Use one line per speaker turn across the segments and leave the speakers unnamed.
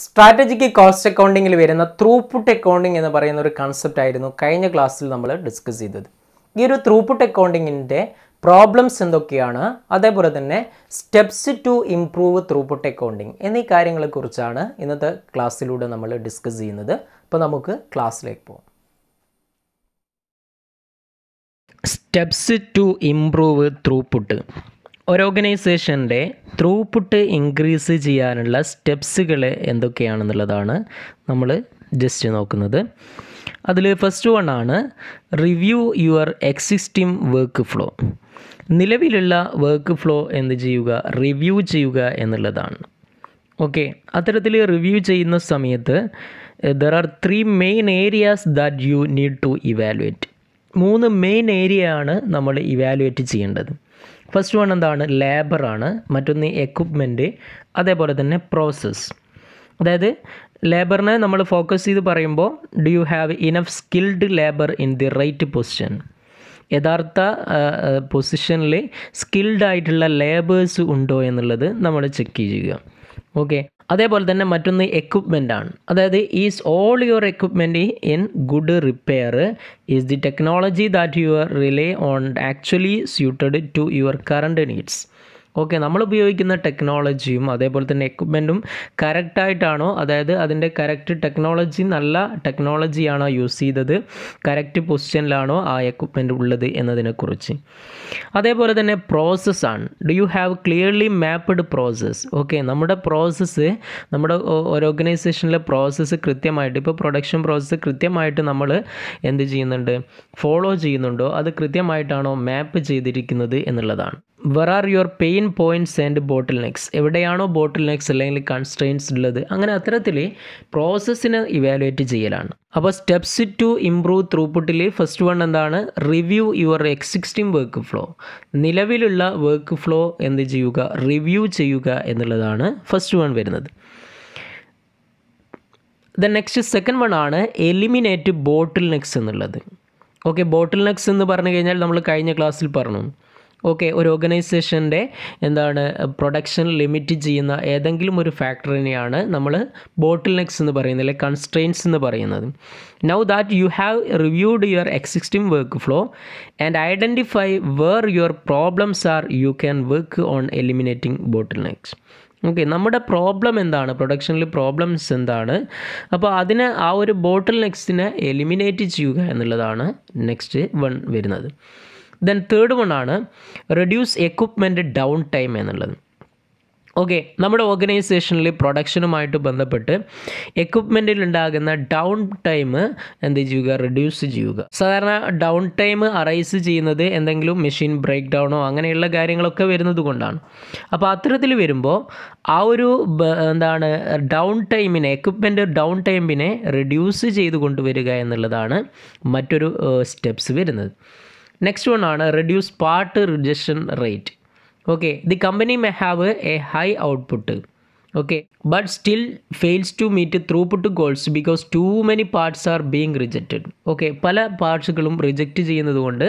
Strategic cost അക്കൗണ്ടിങ്ങിൽ വരുന്ന throughput accounting എന്ന് പറയുന്ന ഒരു കൺസെപ്റ്റ് ആയിരുന്നു കഴിഞ്ഞ ക്ലാസ്സിൽ നമ്മൾ ഡിസ്കസ് ചെയ്തത് ഈ ഒരു ത്രൂപുട്ട് അക്കൗണ്ടിങ്ങിൻ്റെ പ്രോബ്ലംസ് എന്തൊക്കെയാണ് അതേപോലെ തന്നെ steps to improve throughput accounting എന്നീ കാര്യങ്ങളെക്കുറിച്ചാണ് ഇന്നത്തെ ക്ലാസ്സിലൂടെ നമ്മൾ ഡിസ്കസ് ചെയ്യുന്നത് അപ്പോൾ നമുക്ക് ക്ലാസ്സിലേക്ക് പോകാം സ്റ്റെപ്സ് ടു ഇംപ്രൂവ് ത്രൂപുട്ട് ഒരു ഓർഗനൈസേഷൻ്റെ ത്രൂപുട്ട് ഇൻക്രീസ് ചെയ്യാനുള്ള സ്റ്റെപ്സുകൾ എന്തൊക്കെയാണെന്നുള്ളതാണ് നമ്മൾ ജസ്റ്റ് നോക്കുന്നത് അതിൽ ഫസ്റ്റ് വൺ ആണ് review your existing work flow നിലവിലുള്ള വർക്ക് ഫ്ലോ എന്ത് ചെയ്യുക റിവ്യൂ ചെയ്യുക എന്നുള്ളതാണ് ഓക്കെ അത്തരത്തിൽ റിവ്യൂ ചെയ്യുന്ന സമയത്ത് there are three main areas that you need to evaluate മൂന്ന് മെയിൻ ഏരിയ ആണ് നമ്മൾ ഇവാലുവേറ്റ് ചെയ്യേണ്ടത് ഫസ്റ്റ് വൺ എന്താണ് ലേബറാണ് മറ്റൊന്ന് എക്യുപ്മെൻറ്റ് അതേപോലെ തന്നെ പ്രോസസ്സ് അതായത് ലേബറിനെ നമ്മൾ ഫോക്കസ് ചെയ്ത് പറയുമ്പോൾ do you have enough skilled labour in the right position യഥാർത്ഥ പൊസിഷനിൽ സ്കിൽഡ് ആയിട്ടുള്ള ലേബേഴ്സ് ഉണ്ടോ എന്നുള്ളത് നമ്മൾ ചെക്ക് ചെയ്യുക ഓക്കെ അതേപോലെ തന്നെ മറ്റൊന്ന് എക്യുപ്മെൻ്റ് ആണ് അതായത് is all your equipment in good repair is the technology that your rely on actually suited to your current needs okay നമ്മൾ ഉപയോഗിക്കുന്ന ടെക്നോളജിയും അതേപോലെ തന്നെ എക്യുപ്മെൻറ്റും കറക്റ്റായിട്ടാണോ അതായത് അതിൻ്റെ കറക്റ്റ് ടെക്നോളജി നല്ല ടെക്നോളജിയാണോ യൂസ് ചെയ്തത് കറക്റ്റ് പൊസിഷനിലാണോ ആ എക്യുപ്മെൻറ്റ് ഉള്ളത് എന്നതിനെക്കുറിച്ച് അതേപോലെ തന്നെ പ്രോസസ്സാണ് do you have clearly mapped process okay നമ്മുടെ പ്രോസസ്സ് നമ്മുടെ ഒരു ഓർഗനൈസേഷനിലെ പ്രോസസ്സ് കൃത്യമായിട്ട് ഇപ്പോൾ പ്രൊഡക്ഷൻ പ്രോസസ്സ് കൃത്യമായിട്ട് നമ്മൾ എന്ത് ചെയ്യുന്നുണ്ട് ഫോളോ ചെയ്യുന്നുണ്ടോ അത് കൃത്യമായിട്ടാണോ മാപ്പ് ചെയ്തിരിക്കുന്നത് എന്നുള്ളതാണ് where are your pain points points and bottlenecks എവിടെയാണോ ബോട്ടിൽ നെക്സ് അല്ലെങ്കിൽ കൺസ്ട്രെയിൻസ് ഉള്ളത് അങ്ങനെ അത്തരത്തിൽ പ്രോസസ്സിനെ ഇവാലുവേറ്റ് ചെയ്യലാണ് അപ്പോൾ സ്റ്റെപ്സ് ടു ഇംപ്രൂവ് ത്രൂപുട്ടിൽ ഫസ്റ്റ് വൺ എന്താണ് review your existing work flow നിലവിലുള്ള വർക്ക് ഫ്ലോ എന്ത് ചെയ്യുക റിവ്യൂ ചെയ്യുക എന്നുള്ളതാണ് ഫസ്റ്റ് വൺ വരുന്നത് ദ നെക്സ്റ്റ് സെക്കൻഡ് വൺ ആണ് എലിമിനേറ്റ് ബോട്ടിൽ നെക്സ് എന്നുള്ളത് ഓക്കെ ബോട്ടിൽ നെക്സ് എന്ന് പറഞ്ഞു കഴിഞ്ഞാൽ നമ്മൾ കഴിഞ്ഞ ക്ലാസ്സിൽ പറഞ്ഞു ഓക്കെ ഒരു ഓർഗനൈസേഷൻ്റെ എന്താണ് പ്രൊഡക്ഷൻ ലിമിറ്റ് ചെയ്യുന്ന ഏതെങ്കിലും ഒരു ഫാക്ടറിനെയാണ് നമ്മൾ ബോട്ടിൽ നെക്സ് എന്ന് പറയുന്നത് അല്ലെങ്കിൽ കൺസ്ട്രെയിൻസ് എന്ന് പറയുന്നത് now that you have reviewed your existing work flow and identify where your problems are you can work on eliminating bottlenecks okay നമ്മുടെ പ്രോബ്ലം എന്താണ് പ്രൊഡക്ഷനിൽ പ്രോബ്ലംസ് എന്താണ് അപ്പോൾ അതിനെ ആ ഒരു ബോട്ടിൽ നെക്സ്റ്റിനെ എലിമിനേറ്റ് ചെയ്യുക എന്നുള്ളതാണ് നെക്സ്റ്റ് വൺ വരുന്നത് ദെൻ തേർഡ് വൺ ആണ് റെഡ്യൂസ് എക്യുപ്മെൻ്റ് ഡൗൺ ടൈം എന്നുള്ളത് ഓക്കെ നമ്മുടെ ഓർഗനൈസേഷനിൽ പ്രൊഡക്ഷനുമായിട്ട് ബന്ധപ്പെട്ട് എക്യുപ്മെൻറ്റിൽ ഉണ്ടാകുന്ന ഡൗൺ ടൈം എന്ത് ചെയ്യുക റെഡ്യൂസ് ചെയ്യുക സാധാരണ ഡൗൺ ടൈം അറൈസ് ചെയ്യുന്നത് എന്തെങ്കിലും മെഷീൻ ബ്രേക്ക് ഡൗണോ അങ്ങനെയുള്ള കാര്യങ്ങളൊക്കെ വരുന്നത് കൊണ്ടാണ് അപ്പോൾ അത്തരത്തിൽ വരുമ്പോൾ ആ ഒരു എന്താണ് ഡൗൺ ടൈമിനെ എക്യുപ്മെൻറ്റ് ഡൗൺ ടൈമിനെ റെഡ്യൂസ് ചെയ്ത് കൊണ്ടുവരിക എന്നുള്ളതാണ് മറ്റൊരു സ്റ്റെപ്സ് വരുന്നത് നെക്സ്റ്റ് വൺ ആണ് reduce part rejection rate okay the company may have a high output okay but still fails to meet put goals because too many parts are being rejected okay പല പാർട്സുകളും reject ചെയ്യുന്നത് കൊണ്ട്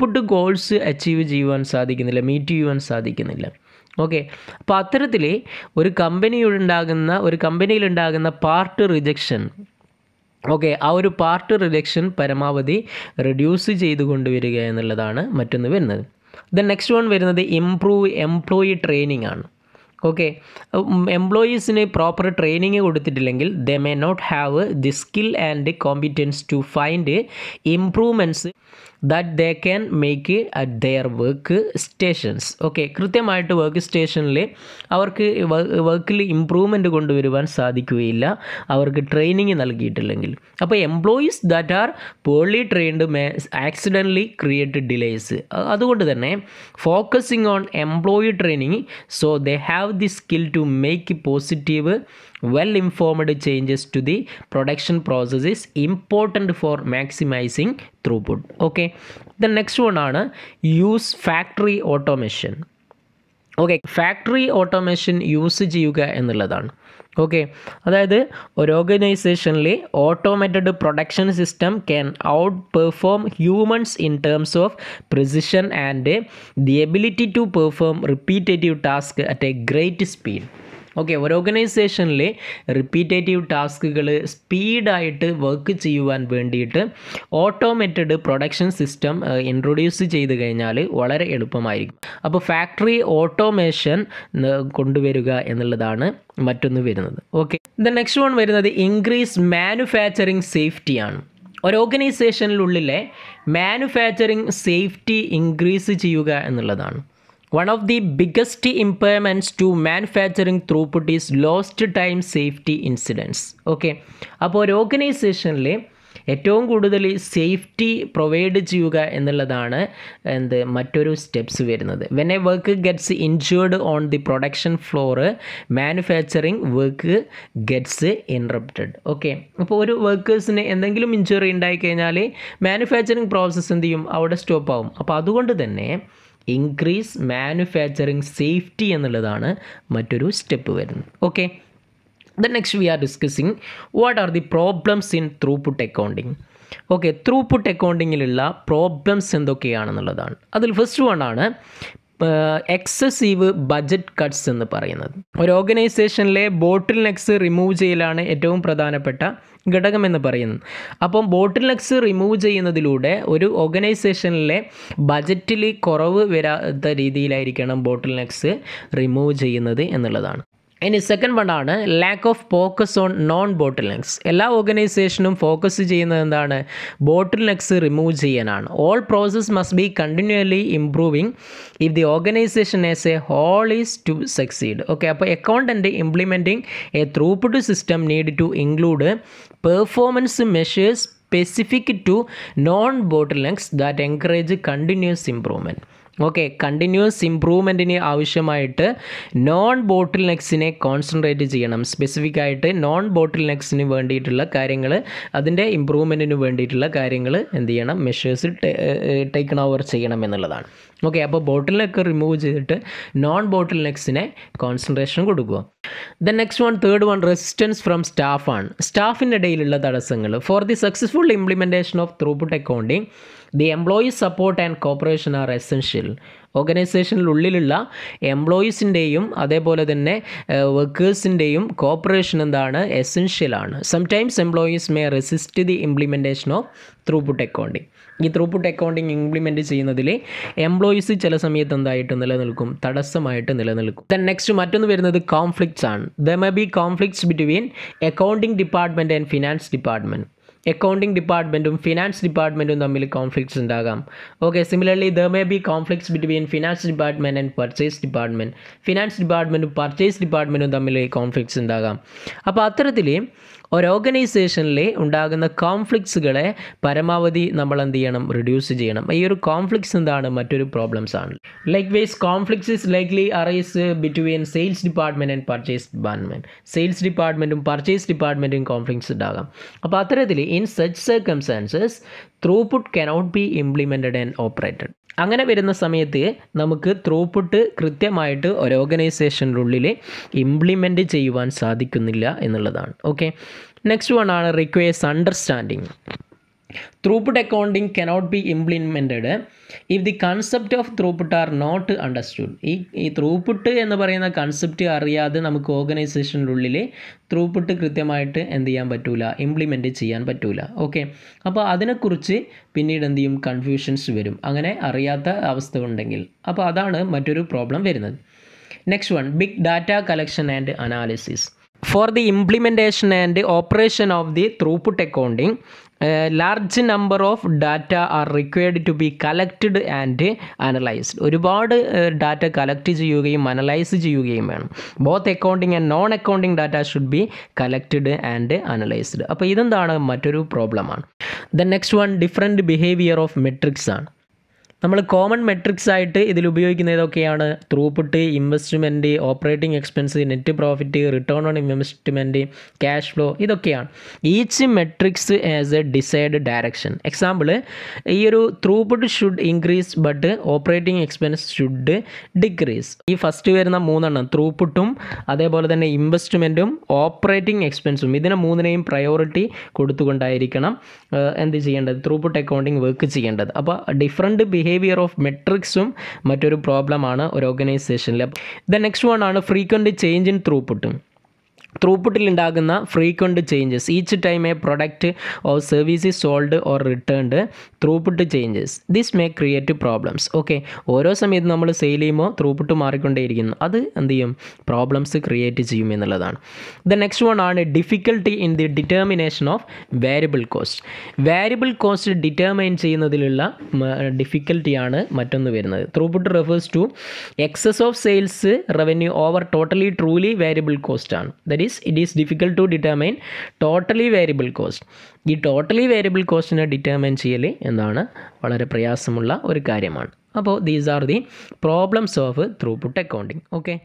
puttu goals achieve ചെയ്യുവാൻ സാധിക്കുന്നില്ല meet ചെയ്യുവാൻ സാധിക്കുന്നില്ല okay അപ്പോൾ അത്തരത്തിൽ ഒരു കമ്പനിയുണ്ടാകുന്ന ഒരു കമ്പനിയിലുണ്ടാകുന്ന പാർട്ട് റിജക്ഷൻ ഓക്കെ ആ ഒരു പാർട്ട് റിഡക്ഷൻ പരമാവധി റിഡ്യൂസ് ചെയ്തു കൊണ്ടുവരിക എന്നുള്ളതാണ് മറ്റൊന്ന് വരുന്നത് ദ നെക്സ്റ്റ് വൺ വരുന്നത് ഇംപ്രൂവ് എംപ്ലോയി ട്രെയിനിങ് ആണ് ഓക്കെ എംപ്ലോയീസിന് പ്രോപ്പർ ട്രെയിനിങ് കൊടുത്തിട്ടില്ലെങ്കിൽ they may not have the skill and competence to find improvements that they can make at their workstations okay കൃത്യമായിട്ട് വർക്ക് സ്റ്റേഷനിൽ അവർക്ക് വർക്കിൽ ഇമ്പ്രൂവ്മെൻറ്റ് കൊണ്ടുവരുവാൻ സാധിക്കുകയില്ല അവർക്ക് ട്രെയിനിങ് നൽകിയിട്ടില്ലെങ്കിൽ അപ്പോൾ employees that are poorly trained may accidentally create delays അതുകൊണ്ട് തന്നെ focusing on employee training so they have the skill to make positive well informed changes to the production process is important for maximizing throughput okay the next one ആണ് use factory automation okay factory automation use ചെയ്യുക എന്നുള്ളതാണ് okay അതായത് ഒരു ഓർഗനൈസേഷനിൽ automated production system can outperform humans in terms of precision and the ability to perform repetitive task at a great speed okay ഒരു ഓർഗനൈസേഷനിലെ repetitive ടാസ്കുകൾ സ്പീഡായിട്ട് work ചെയ്യുവാൻ വേണ്ടിയിട്ട് ഓട്ടോമേറ്റഡ് പ്രൊഡക്ഷൻ സിസ്റ്റം ഇൻട്രൊഡ്യൂസ് ചെയ്ത് കഴിഞ്ഞാൽ വളരെ എളുപ്പമായിരിക്കും അപ്പോൾ ഫാക്ടറി ഓട്ടോമേഷൻ കൊണ്ടുവരിക എന്നുള്ളതാണ് മറ്റൊന്ന് വരുന്നത് ഓക്കെ ദ നെക്സ്റ്റ് വൺ വരുന്നത് ഇൻക്രീസ് മാനുഫാക്ചറിങ് സേഫ്റ്റിയാണ് ഒരു ഓർഗനൈസേഷനിലുള്ളിലെ മാനുഫാക്ചറിങ് സേഫ്റ്റി ഇൻക്രീസ് ചെയ്യുക എന്നുള്ളതാണ് One of the biggest impairments to manufacturing throughput is lost time safety incidents. Okay അപ്പോൾ ഒരു ഓർഗനൈസേഷനിൽ ഏറ്റവും കൂടുതൽ സേഫ്റ്റി പ്രൊവൈഡ് ചെയ്യുക എന്നുള്ളതാണ് എന്ത് മറ്റൊരു സ്റ്റെപ്സ് വരുന്നത് when a work gets injured on the production floor manufacturing work gets interrupted okay അപ്പോൾ ഒരു വർക്കേഴ്സിന് എന്തെങ്കിലും ഇഞ്ചുറി ഉണ്ടായിക്കഴിഞ്ഞാൽ മാനുഫാക്ചറിങ് പ്രോസസ്സ് എന്ത് ചെയ്യും അവിടെ സ്റ്റോപ്പ് ആവും അപ്പോൾ അതുകൊണ്ട് തന്നെ ഇൻക്രീസ് മാനുഫാക്ചറിങ് സേഫ്റ്റി എന്നുള്ളതാണ് മറ്റൊരു സ്റ്റെപ്പ് വരുന്നത് okay the next we are discussing what are the problems in put accounting okay put അക്കൗണ്ടിങ്ങിലുള്ള പ്രോബ്ലംസ് എന്തൊക്കെയാണെന്നുള്ളതാണ് അതിൽ ഫസ്റ്റ് വൺ ആണ് എക്സസീവ് ബജറ്റ് കട്ട്സ് എന്ന് പറയുന്നത് ഒരു ഓർഗനൈസേഷനിലെ ബോട്ടിൽ നെക്സ് റിമൂവ് ചെയ്യലാണ് ഏറ്റവും പ്രധാനപ്പെട്ട ഘടകം എന്ന് പറയുന്നത് അപ്പം ബോട്ടിൽ നെക്സ് റിമൂവ് ചെയ്യുന്നതിലൂടെ ഒരു ഓർഗനൈസേഷനിലെ ബജറ്റിൽ കുറവ് വരാത്ത രീതിയിലായിരിക്കണം ബോട്ടിൽ നെക്സ് റിമൂവ് ചെയ്യുന്നത് എന്നുള്ളതാണ് ഇനി സെക്കൻഡ് വണ്ണാണ് lack of focus on non bottlenecks എല്ലാ ഓർഗനൈസേഷനും ഫോക്കസ് ചെയ്യുന്നത് എന്താണ് ബോട്ടിൽ നെക്സ് റിമൂവ് ചെയ്യാനാണ് all process must be continuously improving if the organization as a whole is to succeed okay അപ്പോൾ accountant implementing a throughput system need to include performance measures specific to non bottlenecks that encourage continuous improvement okay continuous ഇമ്പ്രൂവ്മെൻറ്റിന് ആവശ്യമായിട്ട് നോൺ ബോട്ടിൽ നെക്സിനെ concentrate ചെയ്യണം specific ആയിട്ട് non ബോട്ടിൽ നെക്സിന് വേണ്ടിയിട്ടുള്ള കാര്യങ്ങൾ അതിൻ്റെ ഇമ്പ്രൂവ്മെൻറ്റിന് വേണ്ടിയിട്ടുള്ള കാര്യങ്ങൾ എന്ത് ചെയ്യണം മെഷേഴ്സ് ടേക്കൺ ഓവർ ചെയ്യണം എന്നുള്ളതാണ് ഓക്കെ അപ്പോൾ ബോട്ടിൽ നെക്ക് റിമൂവ് ചെയ്തിട്ട് നോൺ ബോട്ടിൽ നെക്സിനെ കോൺസെൻട്രേഷൻ കൊടുക്കുക the next one third one resistance from സ്റ്റാഫാണ് സ്റ്റാഫിൻ്റെ ഇടയിലുള്ള തടസ്സങ്ങൾ for the successful implementation of throughput accounting the employees support and cooperation are essential ഓർഗനൈസേഷനിലുള്ളിലുള്ള എംപ്ലോയീസിൻ്റെയും അതേപോലെ തന്നെ വർക്കേഴ്സിൻ്റെയും കോപ്പറേഷൻ എന്താണ് എസെൻഷ്യലാണ് sometimes employees may resist the implementation of throughput accounting ഈ ത്രൂപുട്ട് അക്കൗണ്ടിങ് ഇംപ്ലിമെൻറ്റ് ചെയ്യുന്നതിൽ എംപ്ലോയീസ് ചില സമയത്ത് എന്തായിട്ട് നിലനിൽക്കും തടസ്സമായിട്ട് നിലനിൽക്കും ദെൻ നെക്സ്റ്റ് മറ്റൊന്ന് വരുന്നത് കോൺഫ്ലിക്ട്സ് ആണ് there may be conflicts between accounting department and finance department accounting ഡിപ്പാർട്ട്മെൻറ്റും ഫിനാൻസ് ഡിപ്പാർട്ട്മെൻറ്റും തമ്മിൽ കോൺഫ്ലിക്ട്സ് ഉണ്ടാകാം okay similarly there may be conflicts between finance department and purchase department finance ഡിപ്പാർട്ട്മെൻറ്റും പർച്ചേസ് ഡിപ്പാർട്ട്മെൻറ്റും തമ്മിൽ കോൺഫ്ലിക്ട്സ് ഉണ്ടാകാം അപ്പോൾ അത്തരത്തിൽ ഒരു ഉണ്ടാകുന്ന കോൺഫ്ലിക്ട്സുകളെ പരമാവധി നമ്മൾ എന്ത് ചെയ്യണം റിഡ്യൂസ് ചെയ്യണം ഈ ഒരു കോൺഫ്ലിക്ട്സ് എന്താണ് മറ്റൊരു പ്രോബ്ലംസ് ആണ് like ways conflicts is likely arise between sales department and purchase department sales ഡിപ്പാർട്ട്മെൻറ്റും പർച്ചേസ് ഡിപ്പാർട്ട്മെൻറ്റും കോൺഫ്ലിക്ട്സ് ഉണ്ടാകാം അപ്പോൾ അത്തരത്തിൽ in such circumstances put cannot be implemented and operated അങ്ങനെ വരുന്ന സമയത്ത് നമുക്ക് ത്രൂപുട്ട് കൃത്യമായിട്ട് ഒരു ഓർഗനൈസേഷൻ്റെ ഉള്ളിൽ ഇംപ്ലിമെൻറ്റ് ചെയ്യുവാൻ സാധിക്കുന്നില്ല എന്നുള്ളതാണ് ഓക്കെ നെക്സ്റ്റ് വൺ ആണ് requires understanding throughput accounting cannot be implemented if the concept of throughput are not understood ഈ ഈ ത്രൂപുട്ട് എന്ന് പറയുന്ന കൺസെപ്റ്റ് അറിയാതെ നമുക്ക് ഓർഗനൈസേഷനുള്ളിൽ ത്രൂപുട്ട് കൃത്യമായിട്ട് എന്ത് ചെയ്യാൻ പറ്റൂല ഇംപ്ലിമെൻറ്റ് ചെയ്യാൻ പറ്റൂല ഓക്കെ അപ്പോൾ അതിനെക്കുറിച്ച് പിന്നീട് എന്ത് ചെയ്യും കൺഫ്യൂഷൻസ് വരും അങ്ങനെ അറിയാത്ത അവസ്ഥ ഉണ്ടെങ്കിൽ അപ്പോൾ അതാണ് മറ്റൊരു പ്രോബ്ലം വരുന്നത് next one big data collection and analysis for the implementation and operation of the throughput accounting large number of data are required to be collected and analysed ഒരുപാട് ഡാറ്റ uh, കലക്ട് ചെയ്യുകയും analyse ചെയ്യുകയും വേണം both accounting and non accounting data should be collected and analysed അപ്പോൾ ഇതെന്താണ് മറ്റൊരു പ്രോബ്ലമാണ് the next one different behaviour of metrics ആണ് നമ്മൾ കോമൺ മെട്രിക്സ് ആയിട്ട് ഇതിൽ ഉപയോഗിക്കുന്ന ഏതൊക്കെയാണ് throughput investment operating expense net profit return on investment cash flow ഇതൊക്കെയാണ് each metrics has a decide direction example ഈ ഒരു throughput should increase but operating expense should decrease ഈ ഫസ്റ്റ് വരുന്ന മൂന്നെണ്ണം ത്രൂപുട്ടും അതേപോലെ തന്നെ ഇൻവെസ്റ്റ്മെൻറ്റും ഓപ്പറേറ്റിംഗ് എക്സ്പെൻസും ഇതിനെ മൂന്നിനെയും പ്രയോറിറ്റി കൊടുത്തുകൊണ്ടായിരിക്കണം എന്ത് ചെയ്യേണ്ടത് ത്രൂപുട്ട് അക്കൗണ്ടിങ് വർക്ക് ചെയ്യേണ്ടത് അപ്പോൾ ഡിഫറെൻറ്റ് ബിഹേവ് ബിഹേവിയർ ഓഫ് മെട്രിക്സും മറ്റൊരു പ്രോബ്ലമാണ് ഒരു ഓർഗനൈസേഷനിൽ ദ നെക്സ്റ്റ് വൺ ആണ് ഫ്രീക്വൻറ്റ് ചേഞ്ച് ഇൻ ത്രൂപുട്ടും ത്രൂപുട്ടിൽ ഉണ്ടാകുന്ന frequent changes each time a product or service is sold or returned throughput changes this may create problems okay ഓരോ സമയത്ത് നമ്മൾ സെയിൽ ചെയ്യുമ്പോൾ ത്രൂപുട്ട് മാറിക്കൊണ്ടേയിരിക്കുന്നു അത് എന്ത് ചെയ്യും പ്രോബ്ലംസ് ക്രിയേറ്റ് ചെയ്യും എന്നുള്ളതാണ് ദ നെക്സ്റ്റ് വൺ ആണ് difficulty in the determination of variable cost variable cost determine ചെയ്യുന്നതിലുള്ള ഡിഫിക്കൽട്ടിയാണ് മറ്റൊന്ന് വരുന്നത് throughput refers to excess of sales revenue over totally truly variable cost ആണ് that is it is difficult to determine totally variable cost ഈ totally variable കോസ്റ്റിനെ determine ചെയ്യൽ എന്നാണ് വളരെ പ്രയാസമുള്ള ഒരു കാര്യമാണ് അപ്പോൾ these are the problems of throughput accounting okay